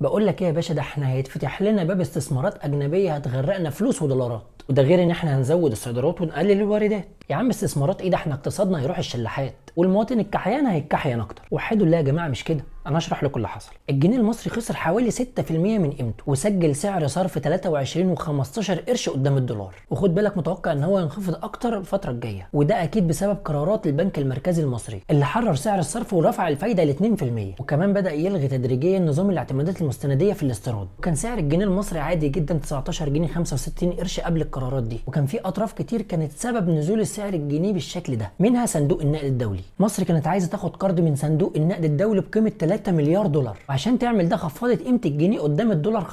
بقول لك ايه يا باشا ده احنا هيتفتح لنا باب استثمارات اجنبيه هتغرقنا فلوس ودولارات وده غير ان احنا هنزود الصادرات ونقلل الواردات يا عم استثمارات ايه ده احنا اقتصادنا هيروح الشلاحات والمواطن الكحيان هيتكحيان اكتر وحدوا الله يا جماعه مش كده انا اشرح لكم اللي حصل الجنيه المصري خسر حوالي 6% من قيمته وسجل سعر صرف 23.15 و15 قرش قدام الدولار وخد بالك متوقع ان هو ينخفض اكتر الفتره الجايه وده اكيد بسبب قرارات البنك المركزي المصري اللي حرر سعر الصرف ورفع الفايده ل 2% وكمان بدا يلغي تدريجيا نظام الاعتمادات المستنديه في الاستيراد وكان سعر الجنيه المصري عادي جدا 19 جنيه 65 قرش قبل القرارات دي وكان في اطراف كتير كانت سبب نزول السعر الجنيه بالشكل ده منها صندوق النقد الدولي مصر كانت عايزه تاخد قرض من صندوق النقد الدولي بقيمه 3 مليار دولار عشان تعمل ده خفضت قيمه الجنيه قدام الدولار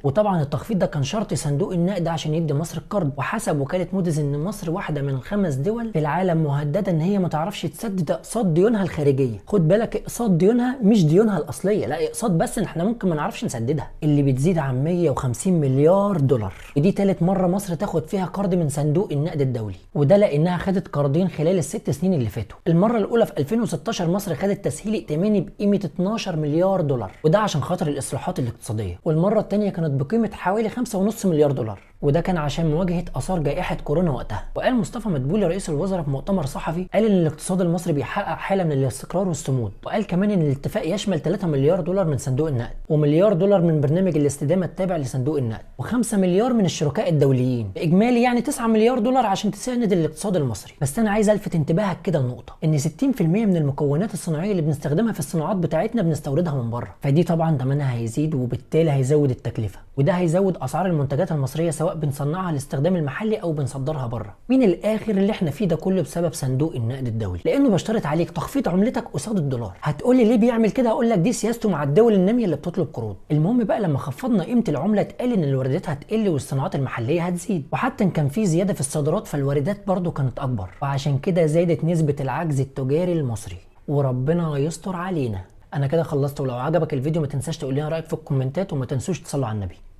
15% وطبعا التخفيض ده كان شرط صندوق النقد عشان يدي مصر القرض وحسب وكاله موديز ان مصر واحده من خمس دول في العالم مهدده ان هي ما تعرفش تسدد اقساط ديونها الخارجيه خد بالك اقساط ديونها مش ديونها الاصليه لا اقساط بس ان احنا ممكن ما نعرفش نسددها اللي بتزيد عن 150 مليار دولار ودي ثالث مره مصر تاخد فيها قرض من صندوق النقد الدولي وده لانها خدت قرضين خلال الست سنين اللي فاتوا المره الاولى في 2016 مصر خدت تسهيل ائتماني بقيمه 12 مليار دولار وده عشان خاطر الاصلاحات الاقتصاديه والمره الثانيه كانت بقيمه حوالي 5.5 مليار دولار وده كان عشان مواجهه اثار جائحه كورونا وقتها وقال مصطفى مدبولي رئيس الوزراء في مؤتمر صحفي قال ان الاقتصاد المصري بيحقق حاله من الاستقرار والصمود وقال كمان ان الاتفاق يشمل 3 مليار دولار من صندوق النقد ومليار دولار من برنامج الاستدامه التابع لصندوق النقد و5 مليار من الشركاء الدوليين باجمالي يعني 9 مليار دولار عشان تساند الاقتصاد المصري بس انا عايز الفت انتباهك كده لنقطه ان 60% من المكونات الصناعيه اللي بنستخدمها في الصناعات بتاعتنا بنستوردها من بره فدي طبعا ثمنها هيزيد وبالتالي هيزود التكلفه وده هيزود اسعار المنتجات المصريه سواء بنصنعها للاستخدام المحلي او بنصدرها بره من الاخر اللي احنا فيه ده كله بسبب صندوق النقد الدولي لانه بشترط عليك تخفيض عملتك قصاد الدولار هتقول لي ليه بيعمل كده هقول لك دي سياسته مع الدول الناميه اللي بتطلب قروض المهم بقى لما خفضنا قيمه العمله اتقال ان الواردات هتقل والصناعات المحليه هتزيد وحتى ان كان في زياده في الصادرات فالواردات برضه كانت اكبر وعشان كده زادت نسبه العجز التجاري المصري وربنا يستر علينا انا كده خلصت ولو عجبك الفيديو ما تنساش تقول لنا رايك في الكومنتات وما تنسوش تصلوا على النبي